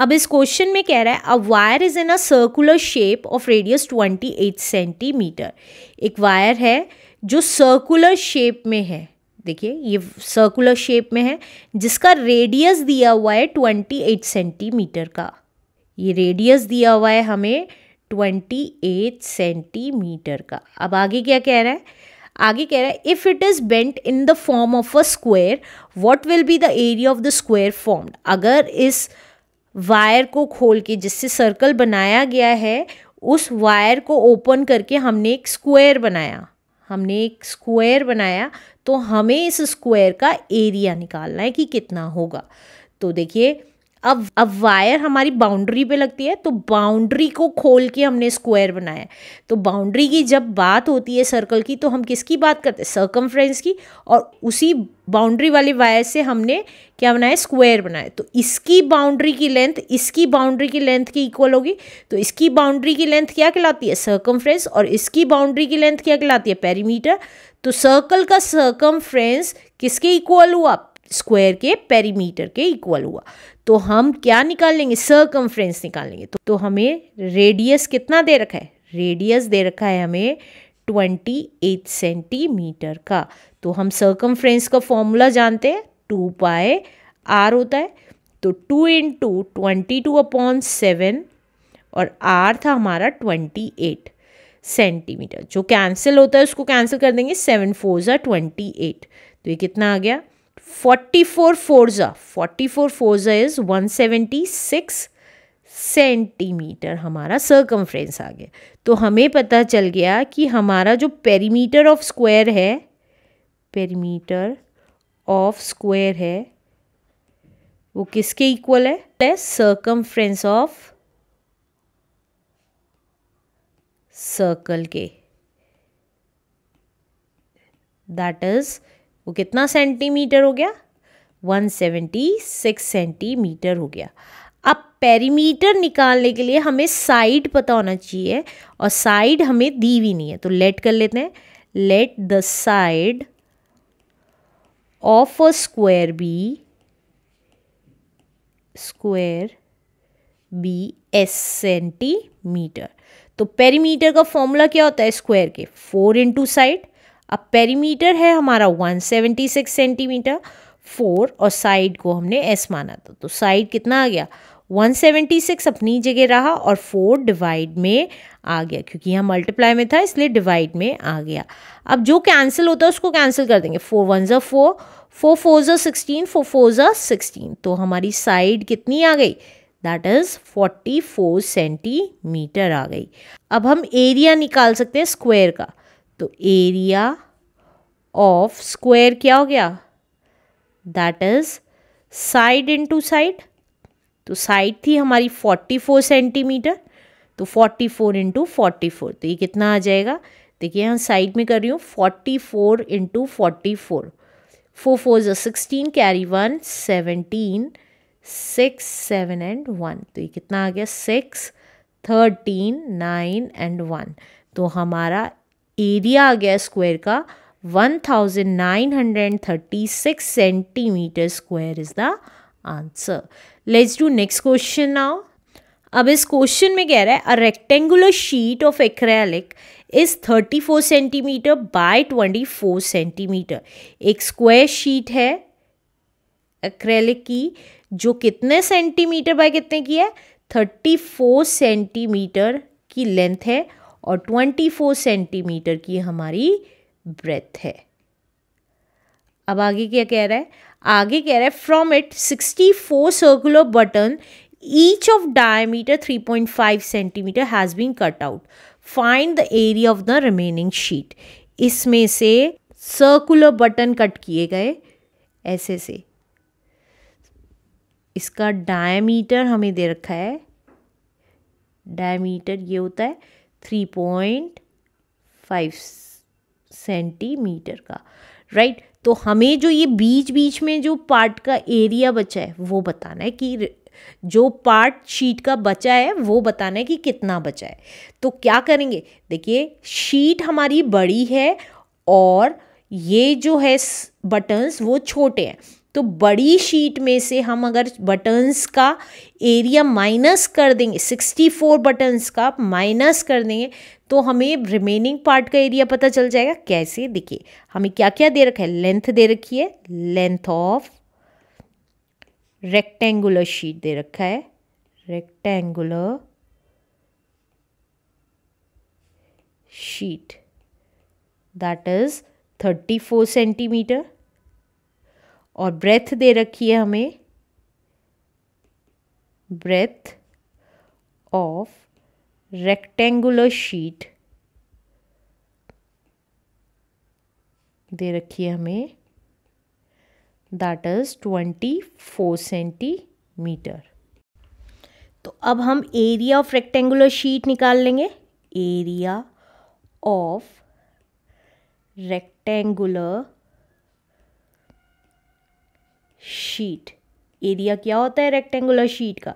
अब इस क्वेश्चन में कह रहा है a wire is in a circular shape of radius 28 centimetre एक वायर है जो सर्कुलर शेप में है देखिए ये सर्कुलर शेप में है जिसका रेडियस दिया हुआ है 28 सेंटीमीटर का ये रेडियस दिया हुआ है हमें 28 सेंटीमीटर का अब आगे क्या कह रहा है आगे कह रहा है if it is bent in the form of a square what will be the area of the square formed अगर इस uh, वायर को खोल के जिससे सर्कल बनाया गया है उस वायर को ओपन करके हमने एक स्क्वायर बनाया हमने एक स्क्वायर बनाया तो हमें इस स्क्वायर का एरिया निकालना है कि कितना होगा तो देखिए अब अब वायर हमारी बाउंड्री पे लगती है तो बाउंड्री को खोल के हमने स्क्वायर बनाया तो बाउंड्री की जब बात होती है सर्कल की तो हम किसकी बात करते हैं सर्कमफ्रेंस की और उसी बाउंड्री वाले वायर से हमने क्या बनाया स्क्वायर बनाया तो इसकी बाउंड्री की लेंथ इसकी बाउंड्री की लेंथ की इक्वल होगी तो इसकी बाउंड्री की लेंथ क्या कहलाती है सर्कमफ्रेंस और इसकी बाउंड्री की लेंथ क्या कहलाती है पेरीमीटर तो सर्कल का सर्कमफ्रेंस किसके इक्वल हुआ स्क्वायर के पेरीमीटर के इक्वल हुआ तो हम क्या निकाल लेंगे सर्कम्फ्रेंस निकाल लेंगे तो, तो हमें रेडियस कितना दे रखा है रेडियस दे रखा है हमें 28 सेंटीमीटर का तो हम सर्कम्फ्रेंस का फॉर्मूला जानते हैं टू पाए आर होता है तो टू इन into twenty two upon seven और आर था हमारा ट्वेंटी एट सेंटीमीटर जो कैंसिल होता है उसको कैंसिल कर देंगे सेवन फोर ज़ा ट्वेंटी एट तो ये कितना आ गया forty four fours forty four fours is one seventy six centimetre हमारा सर्कमफ्रेंस आ गया तो हमें पता चल गया कि हमारा जो पेरीमीटर ऑफ स्क्वायर है पेरीमीटर ऑफ स्क्वायर है वो किसके इक्वल है फ्रेंस ऑफ सर्कल के दैट इज वो कितना सेंटीमीटर हो गया 176 सेंटीमीटर हो गया अब पेरीमीटर निकालने के लिए हमें साइड पता होना चाहिए और साइड हमें दी हुई नहीं है तो लेट कर लेते हैं let the side of a square be square be S centimetre तो पेरीमीटर का फॉर्मूला क्या होता है स्क्वायर के फोर इंटू साइड अब पेरीमीटर है हमारा 176 सेंटीमीटर फोर और साइड को हमने एस माना था तो साइड कितना आ गया 176 अपनी जगह रहा और फोर डिवाइड में आ गया क्योंकि यहाँ मल्टीप्लाई में था इसलिए डिवाइड में आ गया अब जो कैंसिल होता है उसको कैंसिल कर देंगे फोर वन ज़ा फोर फोर फोर ज़ा सिक्सटीन फोर फोर ज़ा सिक्सटीन तो हमारी साइड कितनी आ गई दैट इज़ 44 सेंटीमीटर आ गई अब हम एरिया निकाल सकते हैं स्क्वायर का तो एरिया ऑफ स्क्वायर क्या हो गया that is side into side तो साइड थी हमारी 44 सेंटीमीटर तो 44 फोर इंटू फोर्टी फोर तो ये कितना आ जाएगा देखिए यहाँ साइड में कर रही हूँ 44 four into forty four four four जो sixteen carry one seventeen six seven and one तो ये कितना आ गया six thirteen nine and one तो हमारा एरिया आ गया स्क्वायर का 1936 centimetre square is the answer let's do next question now अब इस क्वेश्चन में कह रहा है a rectangular sheet of acrylic is 34 centimetre by 24 centimetre एक स्क्वायर शीट है एक्रेलिक की जो कितने सेंटीमीटर बाय कितने की है 34 सेंटीमीटर की लेंथ है और 24 सेंटीमीटर की हमारी ब्रेथ है अब आगे क्या कह रहा है आगे कह रहा है from it 64 circular button each of diameter 3.5 centimetre has been cut out find the area of the remaining sheet इसमें से सर्कुलर बटन कट किए गए ऐसे से इसका डायमीटर हमें दे रखा है डायमीटर ये होता है थ्री पॉइंट फाइव सेंटीमीटर का राइट right? तो हमें जो ये बीच बीच में जो पार्ट का एरिया बचा है वो बताना है कि जो पार्ट शीट का बचा है वो बताना है कि कितना बचा है तो क्या करेंगे देखिए शीट हमारी बड़ी है और ये जो है बटन्स वो छोटे हैं तो बड़ी शीट में से हम अगर बटन्स का एरिया माइनस कर देंगे 64 बटन्स का माइनस कर देंगे तो हमें रिमेनिंग पार्ट का एरिया पता चल जाएगा कैसे दिखे हमें क्या क्या दे रखा है लेंथ दे रखी है लेंथ ऑफ रेक्टेंगुलर शीट दे रखा है rectangular sheet that is 34 centimetre और ब्रेथ दे रखी है हमें ब्रेथ ऑफ रेक्टेंगुलर शीट दे रखी है हमें that is twenty four centimetre तो अब हम एरिया ऑफ रेक्टेंगुलर शीट निकाल लेंगे area of rectangular sheet area क्या होता है रेक्टेंगुलर शीट का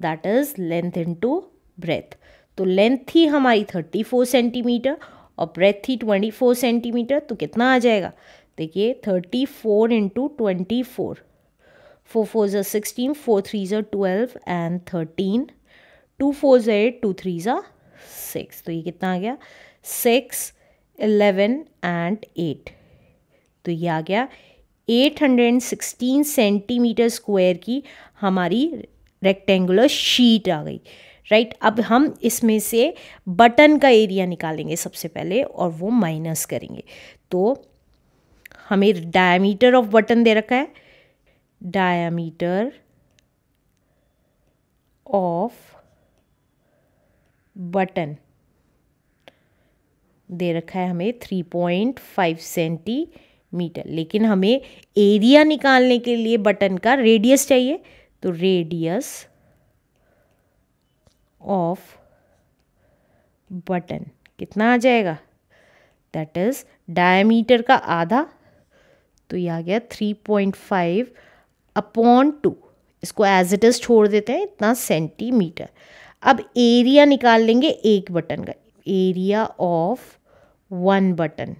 that is length to breadth तो लेंथ थी हमारी थर्टी फोर सेंटीमीटर और ब्रेथ थी ट्वेंटी फोर सेंटीमीटर तो कितना आ जाएगा देखिए thirty four into twenty four four four ज़ा सिक्सटीन फोर थ्री ज़ा twelve and thirteen two four ज़ा एट टू थ्री ज़ा सिक्स तो ये कितना आ गया सिक्स इलेवन एंड एट तो ये आ गया 816 सेंटीमीटर स्क्वायर की हमारी रेक्टेंगुलर शीट आ गई राइट right? अब हम इसमें से बटन का एरिया निकालेंगे सबसे पहले और वो माइनस करेंगे तो हमें डायमीटर ऑफ बटन दे रखा है डायमीटर ऑफ बटन दे रखा है हमें 3.5 सेंटी मीटर लेकिन हमें एरिया निकालने के लिए बटन का रेडियस चाहिए तो रेडियस ऑफ बटन कितना आ जाएगा दैट इज डायमीटर का आधा तो ये आ गया three point five upon two इसको एज इट इज़ छोड़ देते हैं इतना सेंटीमीटर अब एरिया निकाल लेंगे एक बटन का एरिया ऑफ वन बटन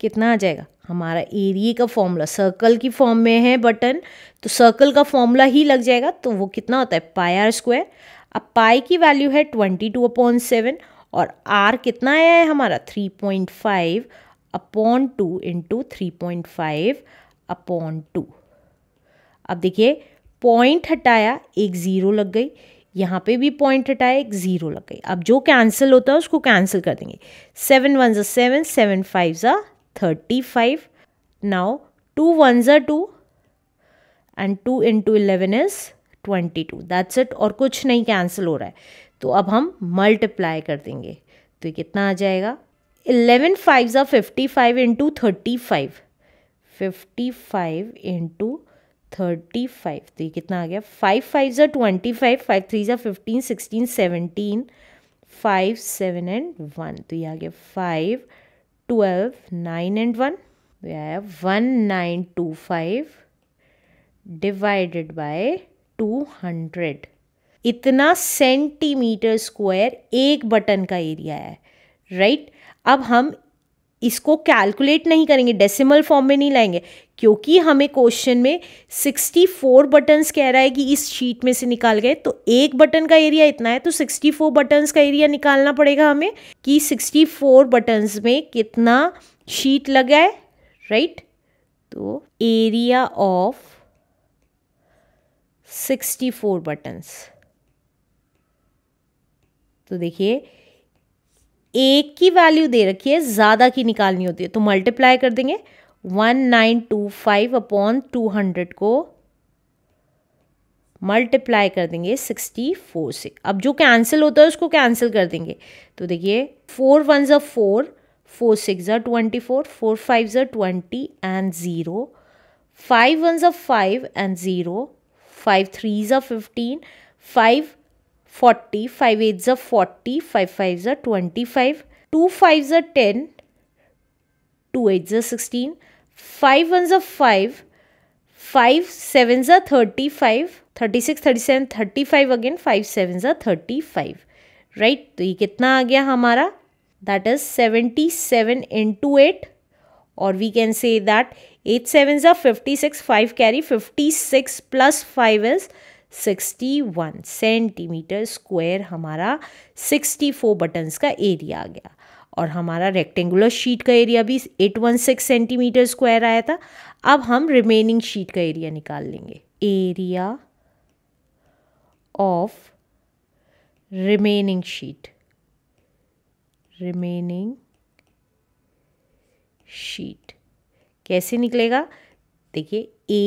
कितना आ जाएगा हमारा एरिए का फॉर्मूला सर्कल की फॉर्म में है बटन तो सर्कल का फॉर्मूला ही लग जाएगा तो वो कितना होता है पाई आर स्क्वायर अब पाई की वैल्यू है ट्वेंटी टू अपॉन सेवन और आर कितना आया है हमारा three point five upon two into three point five upon two अब देखिए पॉइंट हटाया एक ज़ीरो लग गई यहाँ पे भी पॉइंट हटाया एक ज़ीरो लग गई अब जो कैंसिल होता है उसको कैंसिल कर देंगे सेवन वन ज़ा सेवन सेवन फाइव ज़ा thirty five two one 2 two and two in two eleven is twenty two that's it और कुछ नहीं कैंसिल हो रहा है तो अब हम मल्टीप्लाई कर देंगे तो ये कितना आ जाएगा इलेवन फाइव ज़ा fifty five into thirty five fifty five into thirty five तो ये कितना आ गया फाइव फाइव ज़ा ट्वेंटी फाइव फाइव थ्री ज़ा fifteen sixteen seventeen five seven and one तो ये आ गया five twelve nine and one वे आया one nine two five divided by two hundred इतना सेंटीमीटर स्क्वायर एक बटन का एरिया है राइट right? अब हम इसको कैलकुलेट नहीं करेंगे डेसिमल फॉर्म में नहीं लाएंगे क्योंकि हमें क्वेश्चन में 64 बटन्स कह रहा है कि इस शीट में से निकाल गए तो एक बटन का एरिया इतना है तो 64 बटन्स का एरिया निकालना पड़ेगा हमें कि 64 बटन्स में कितना शीट लगा है राइट तो एरिया ऑफ 64 बटन्स तो देखिए एक की वैल्यू दे रखी है ज़्यादा की निकालनी होती है तो मल्टीप्लाई कर देंगे one nine two five upon two hundred को मल्टीप्लाई कर देंगे सिक्सटी फोर से अब जो कैंसिल होता है उसको कैंसिल कर देंगे तो देखिए फोर वन ज़ा फोर फोर सिक्स ज़ा ट्वेंटी फोर फोर फाइव ज़ा twenty and zero five one ज़ा five and zero five three ज़ा fifteen five forty five eight ज़ा फोर्टी फाइव फाइव ज़ा ट्वेंटी फाइव टू फाइव ज़ा ten two eight ज़ा sixteen five one ज़ा five five seven ज़ा thirty five thirty six thirty seven thirty five again five seven ज़ा thirty five right तो ये कितना आ गया हमारा that is seventy seven into eight और we can say that eight seven ज़ा fifty six five carry fifty six plus five is 61 centimetre square हमारा 64 बटन्स का एरिया आ गया और हमारा रेक्टेंगुलर शीट का एरिया भी 816 सेंटीमीटर स्क्वायर आया था अब हम रिमेनिंग शीट का एरिया निकाल लेंगे area of remaining sheet remaining sheet कैसे निकलेगा देखिए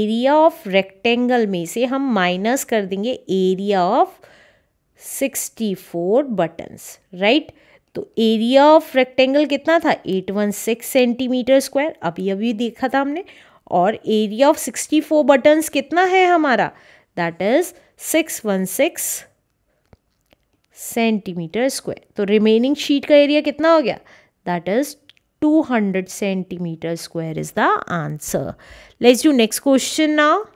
एरिया ऑफ रेक्टेंगल में से हम माइनस कर देंगे एरिया ऑफ 64 बटन्स राइट तो एरिया ऑफ रेक्टेंगल कितना था 816 सेंटीमीटर स्क्वायर अभी अभी देखा था हमने और एरिया ऑफ 64 बटन्स कितना है हमारा दैट इज 616 सेंटीमीटर स्क्वायर तो रिमेनिंग शीट का एरिया कितना हो गया that is 200 centimeter square is the answer. Let's do next question now.